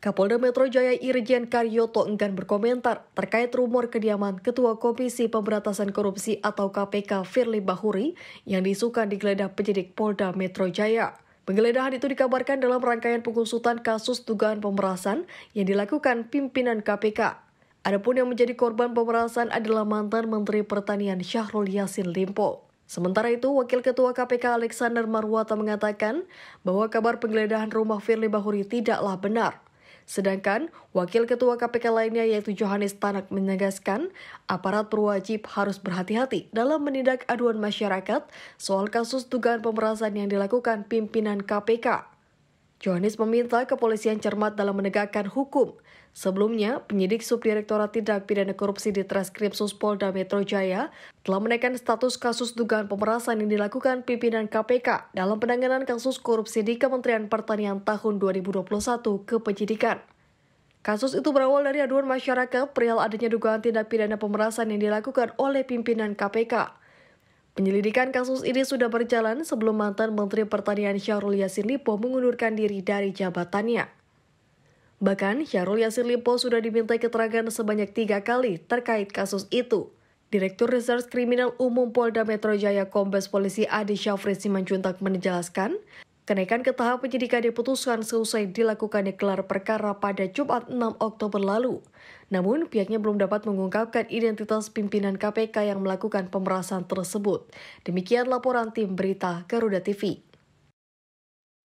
Kapolda Metro Jaya Irjen Karyoto enggan berkomentar terkait rumor kediaman Ketua Komisi Pemberantasan Korupsi atau KPK Firly Bahuri yang disukan digeledah penyidik Polda Metro Jaya. Penggeledahan itu dikabarkan dalam rangkaian pengusutan kasus dugaan pemerasan yang dilakukan pimpinan KPK. Adapun yang menjadi korban pemerasan adalah mantan Menteri Pertanian Syahrul Yassin Limpo. Sementara itu, Wakil Ketua KPK Alexander Marwata mengatakan bahwa kabar penggeledahan rumah Firly Bahuri tidaklah benar. Sedangkan Wakil Ketua KPK lainnya yaitu Johannes Tanak menegaskan aparat berwajib harus berhati-hati dalam menindak aduan masyarakat soal kasus dugaan pemerasan yang dilakukan pimpinan KPK. Johannes meminta kepolisian cermat dalam menegakkan hukum. Sebelumnya, penyidik Subdirektorat Tindak Pidana Korupsi di Treskrim Polda Metro Jaya telah menaikkan status kasus dugaan pemerasan yang dilakukan pimpinan KPK dalam penanganan kasus korupsi di Kementerian Pertanian tahun 2021 ke penyidikan. Kasus itu berawal dari aduan masyarakat perihal adanya dugaan tindak pidana pemerasan yang dilakukan oleh pimpinan KPK. Penyelidikan kasus ini sudah berjalan sebelum mantan Menteri Pertanian Syahrul Yassin Limpo mengundurkan diri dari jabatannya. Bahkan, Syahrul Yassin Limpo sudah dimintai keterangan sebanyak tiga kali terkait kasus itu. Direktur Reserse Kriminal Umum Polda Metro Jaya Kombes Polisi Adi Syafri Simanjuntak menjelaskan, Kenaikan ke tahap penyidikan diputuskan seusai dilakukannya gelar perkara pada Jumat 6 Oktober lalu. Namun, pihaknya belum dapat mengungkapkan identitas pimpinan KPK yang melakukan pemerasan tersebut. Demikian laporan tim berita Garuda TV.